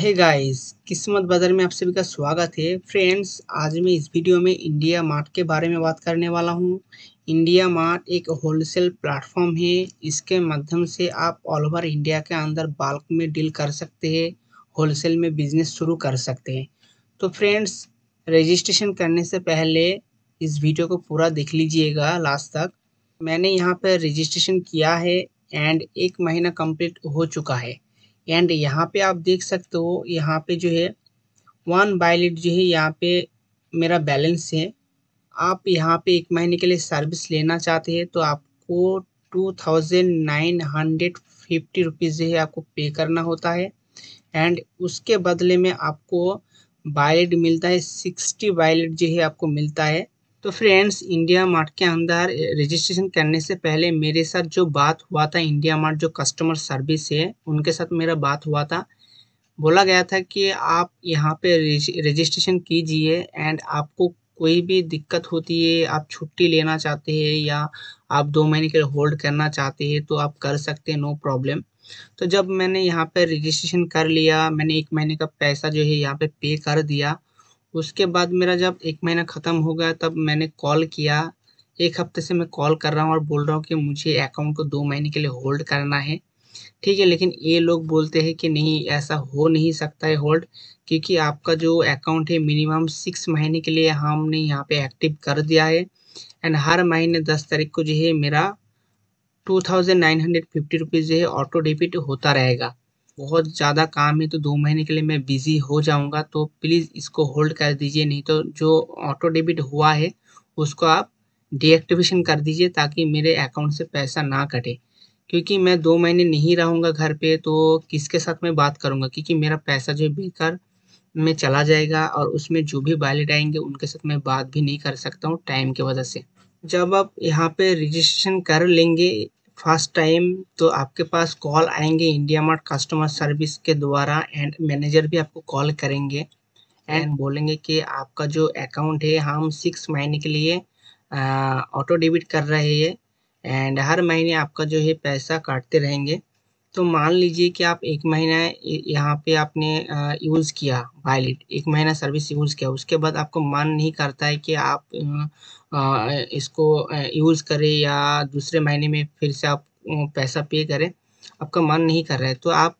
hey guys किस्मत बाज़ार में आप सभी का स्वागत है फ्रेंड्स आज मैं इस वीडियो में इंडिया मार्ट के बारे में बात करने वाला हूँ इंडिया मार्ट एक होलसेल प्लेटफॉर्म है इसके माध्यम से आप ऑल ओवर इंडिया के अंदर बल्क में डील कर सकते हैं होलसेल में बिजनेस शुरू कर सकते हैं तो फ्रेंड्स रजिस्ट्रेशन करने से पहले इस वीडियो को पूरा देख लीजिएगा लास्ट तक मैंने यहाँ पर रजिस्ट्रेशन किया है एंड एक महीना कम्प्लीट हो चुका है एंड यहाँ पे आप देख सकते हो यहाँ पे जो है वन बायलेट जो है यहाँ पे मेरा बैलेंस है आप यहाँ पे एक महीने के लिए सर्विस लेना चाहते हैं तो आपको two thousand nine hundred fifty rupees जो है आपको पे करना होता है एंड उसके बदले में आपको बायलेट मिलता है सिक्सटी बायलेट जो है आपको मिलता है तो फ्रेंड्स इंडिया मार्ट के अंदर रजिस्ट्रेशन करने से पहले मेरे साथ जो बात हुआ था इंडिया मार्ट जो कस्टमर सर्विस है उनके साथ मेरा बात हुआ था बोला गया था कि आप यहाँ पे रजिस्ट्रेशन कीजिए एंड आपको कोई भी दिक्कत होती है आप छुट्टी लेना चाहते हैं या आप दो महीने के लिए होल्ड करना चाहते हैं तो आप कर सकते हैं नो प्रॉब्लम तो जब मैंने यहाँ पर रजिस्ट्रेशन कर लिया मैंने एक महीने का पैसा जो है यहाँ पे पे कर दिया उसके बाद मेरा जब एक महीना ख़त्म हो गया तब मैंने कॉल किया एक हफ्ते से मैं कॉल कर रहा हूँ और बोल रहा हूँ कि मुझे अकाउंट को दो महीने के लिए होल्ड करना है ठीक है लेकिन ये लोग बोलते हैं कि नहीं ऐसा हो नहीं सकता है होल्ड क्योंकि आपका जो अकाउंट है मिनिमम सिक्स महीने के लिए हमने यहाँ पे एक्टिव कर दिया है एंड हर महीने दस तारीख को जो है मेरा two thousand nine hundred fifty rupees जो है ऑटो डेबिट होता रहेगा बहुत ज़्यादा काम है तो दो महीने के लिए मैं बिज़ी हो जाऊँगा तो प्लीज़ इसको होल्ड कर दीजिए नहीं तो जो ऑटो डेबिट हुआ है उसको आप डीएक्टिवेशन कर दीजिए ताकि मेरे अकाउंट से पैसा ना कटे क्योंकि मैं दो महीने नहीं रहूँगा घर पे तो किसके साथ मैं बात करूँगा क्योंकि मेरा पैसा जो बेकार में चला जाएगा और उसमें जो भी वैलिड आएंगे उनके साथ मैं बात भी नहीं कर सकता हूँ टाइम की वजह से जब आप यहाँ पे रजिस्ट्रेशन कर लेंगे फर्स्ट टाइम तो आपके पास कॉल आएंगे इंडिया मार्ट कस्टमर सर्विस के द्वारा एंड मैनेजर भी आपको कॉल करेंगे एंड बोलेंगे कि आपका जो अकाउंट है हम सिक्स महीने के लिए ऑटो डेबिट कर रहे हैं एंड हर महीने आपका जो है पैसा काटते रहेंगे तो मान लीजिए कि आप एक महीना यहाँ पे आपने यूज़ किया वायलेट एक महीना सर्विस यूज़ किया उसके बाद आपको मन नहीं करता है कि आप इसको यूज़ करें या दूसरे महीने में फिर से आप पैसा पे करें आपका मन नहीं कर रहा है तो आप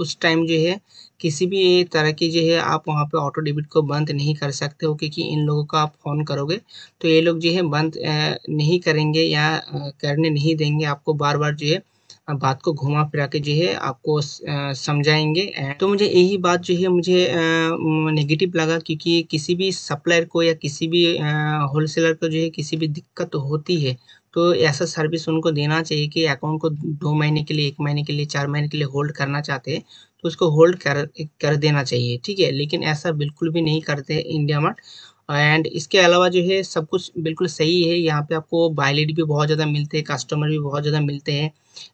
उस टाइम जो है किसी भी तरह की जो है आप वहाँ पे ऑटो डेबिट को बंद नहीं कर सकते हो क्योंकि इन लोगों को आप फ़ोन करोगे तो ये लोग जो है बंद नहीं करेंगे या करने नहीं देंगे आपको बार बार जो है बात को घुमा फिरा के जो है आपको समझाएंगे तो मुझे यही बात जो है मुझे नेगेटिव लगा क्योंकि किसी भी सप्लायर को या किसी भी होलसेलर को जो है किसी भी दिक्कत होती है तो ऐसा सर्विस उनको देना चाहिए कि अकाउंट को दो महीने के लिए एक महीने के लिए चार महीने के लिए होल्ड करना चाहते हैं तो उसको होल्ड कर कर देना चाहिए ठीक है लेकिन ऐसा बिल्कुल भी नहीं करते इंडिया मार्ट एंड इसके अलावा जो है सब कुछ बिल्कुल सही है यहाँ पे आपको वायलेट भी बहुत ज़्यादा मिलते हैं कस्टमर भी बहुत ज़्यादा मिलते हैं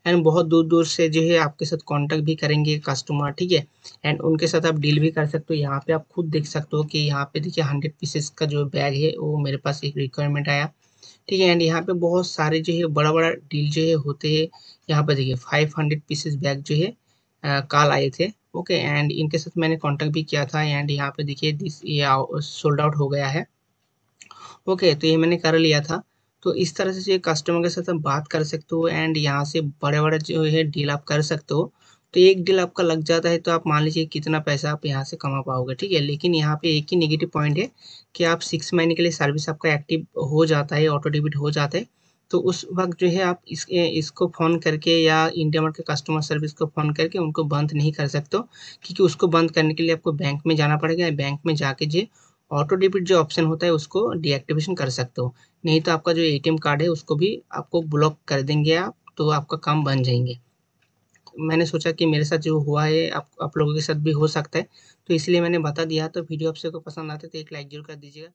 एंड बहुत दूर दूर से जो है आपके साथ कांटेक्ट भी करेंगे कस्टमर ठीक है एंड उनके साथ आप डील भी कर सकते हो यहाँ पे आप खुद देख सकते हो कि यहाँ पे देखिए हंड्रेड पीसेस का जो बैग है वो मेरे पास एक रिक्वायरमेंट आया ठीक है एंड यहाँ पर बहुत सारे जो है बड़ा बड़ा डील जो है होते हैं यहाँ पर देखिए फाइव हंड्रेड पीसेस बैग जो है कॉल आए थे ओके एंड इनके साथ मैंने कांटेक्ट भी किया था एंड यहाँ पे देखिए दिस ये सोल्ड आउट हो गया है ओके okay, तो ये मैंने कर लिया था तो इस तरह से कस्टमर के साथ आप बात कर सकते हो एंड यहाँ से बड़े बड़े जो है डील आप कर सकते हो तो एक डील आपका लग जाता है तो आप मान लीजिए कितना पैसा आप यहाँ से कमा पाओगे ठीक है लेकिन यहाँ पे एक ही नेगेटिव पॉइंट है कि आप सिक्स महीने के लिए सर्विस आपका एक्टिव हो जाता है ऑटो डेबिट हो जाता है तो उस वक्त जो है आप इस इसको फ़ोन करके या इंडिया मार्ट के कस्टमर सर्विस को फ़ोन करके उनको बंद नहीं कर सकते हो क्योंकि उसको बंद करने के लिए आपको बैंक में जाना पड़ेगा या बैंक में जाके जो ऑटो डेबिट जो ऑप्शन होता है उसको डीएक्टिवेशन कर सकते हो नहीं तो आपका जो एटीएम कार्ड है उसको भी आपको ब्लॉक कर देंगे आप तो आपका काम बन जाएंगे मैंने सोचा कि मेरे साथ जो हुआ है आप आप लोगों के साथ भी हो सकता है तो इसलिए मैंने बता दिया तो वीडियो आपसे को पसंद आते तो एक लाइक जरूर कर दीजिएगा